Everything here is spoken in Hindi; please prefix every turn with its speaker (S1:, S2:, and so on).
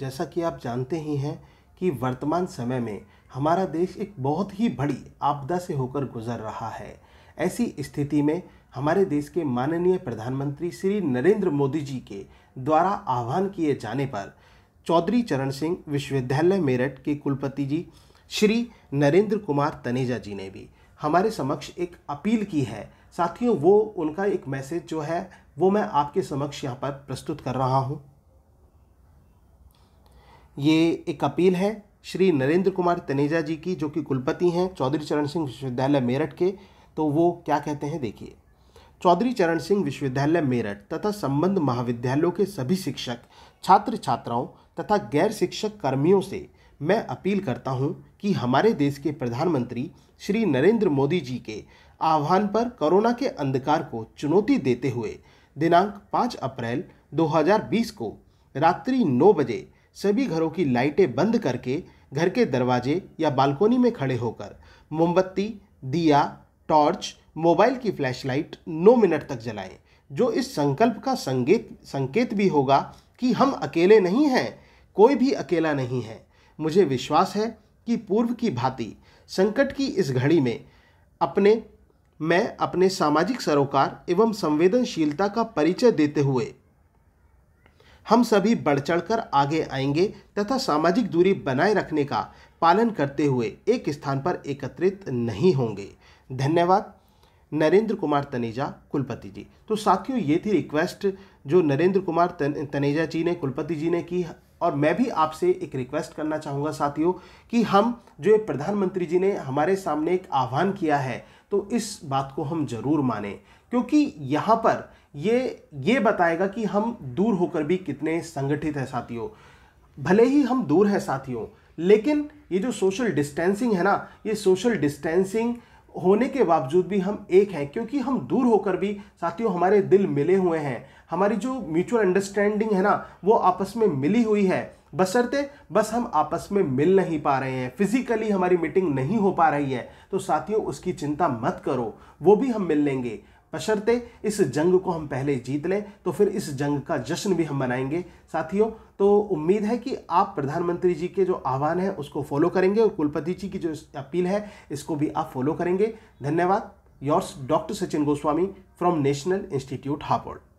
S1: जैसा कि आप जानते ही हैं कि वर्तमान समय में हमारा देश एक बहुत ही बड़ी आपदा से होकर गुजर रहा है ऐसी स्थिति में हमारे देश के माननीय प्रधानमंत्री श्री नरेंद्र मोदी जी के द्वारा आह्वान किए जाने पर चौधरी चरण सिंह विश्वविद्यालय मेरठ के कुलपति जी श्री नरेंद्र कुमार तनेजा जी ने भी हमारे समक्ष एक अपील की है साथियों वो उनका एक मैसेज जो है वो मैं आपके समक्ष यहाँ पर प्रस्तुत कर रहा हूँ ये एक अपील है श्री नरेंद्र कुमार तनेजा जी की जो कि कुलपति हैं चौधरी चरण सिंह विश्वविद्यालय मेरठ के तो वो क्या कहते हैं देखिए चौधरी चरण सिंह विश्वविद्यालय मेरठ तथा संबंध महाविद्यालयों के सभी शिक्षक छात्र छात्राओं तथा गैर शिक्षक कर्मियों से मैं अपील करता हूं कि हमारे देश के प्रधानमंत्री श्री नरेंद्र मोदी जी के आह्वान पर कोरोना के अंधकार को चुनौती देते हुए दिनांक 5 अप्रैल 2020 को रात्रि 9 बजे सभी घरों की लाइटें बंद करके घर के दरवाजे या बालकोनी में खड़े होकर मोमबत्ती दिया टॉर्च मोबाइल की फ्लैशलाइट नौ मिनट तक जलाएं जो इस संकल्प का संकेत संकेत भी होगा कि हम अकेले नहीं हैं कोई भी अकेला नहीं है मुझे विश्वास है कि पूर्व की भांति संकट की इस घड़ी में अपने मैं अपने सामाजिक सरोकार एवं संवेदनशीलता का परिचय देते हुए हम सभी बढ़ चढ़कर आगे आएंगे तथा सामाजिक दूरी बनाए रखने का पालन करते हुए एक स्थान पर एकत्रित नहीं होंगे धन्यवाद नरेंद्र कुमार तनेजा कुलपति जी तो साथियों ये थी रिक्वेस्ट जो नरेंद्र कुमार तनेजा जी ने कुलपति जी ने की और मैं भी आपसे एक रिक्वेस्ट करना चाहूँगा साथियों कि हम जो प्रधानमंत्री जी ने हमारे सामने एक आह्वान किया है तो इस बात को हम जरूर माने क्योंकि यहाँ पर ये ये बताएगा कि हम दूर होकर भी कितने संगठित हैं साथियों भले ही हम दूर हैं साथियों लेकिन ये जो सोशल डिस्टेंसिंग है ना ये सोशल डिस्टेंसिंग होने के बावजूद भी हम एक हैं क्योंकि हम दूर होकर भी साथियों हमारे दिल मिले हुए हैं हमारी जो म्यूचुअल अंडरस्टैंडिंग है ना वो आपस में मिली हुई है बशर्ते बस हम आपस में मिल नहीं पा रहे हैं फिजिकली हमारी मीटिंग नहीं हो पा रही है तो साथियों उसकी चिंता मत करो वो भी हम मिल लेंगे बशर्ते इस जंग को हम पहले जीत लें तो फिर इस जंग का जश्न भी हम मनाएंगे साथियों तो उम्मीद है कि आप प्रधानमंत्री जी के जो आह्वान है उसको फॉलो करेंगे और कुलपति जी की जो अपील है इसको भी आप फॉलो करेंगे धन्यवाद yours doctor Sachin Goswami from national institute Harvard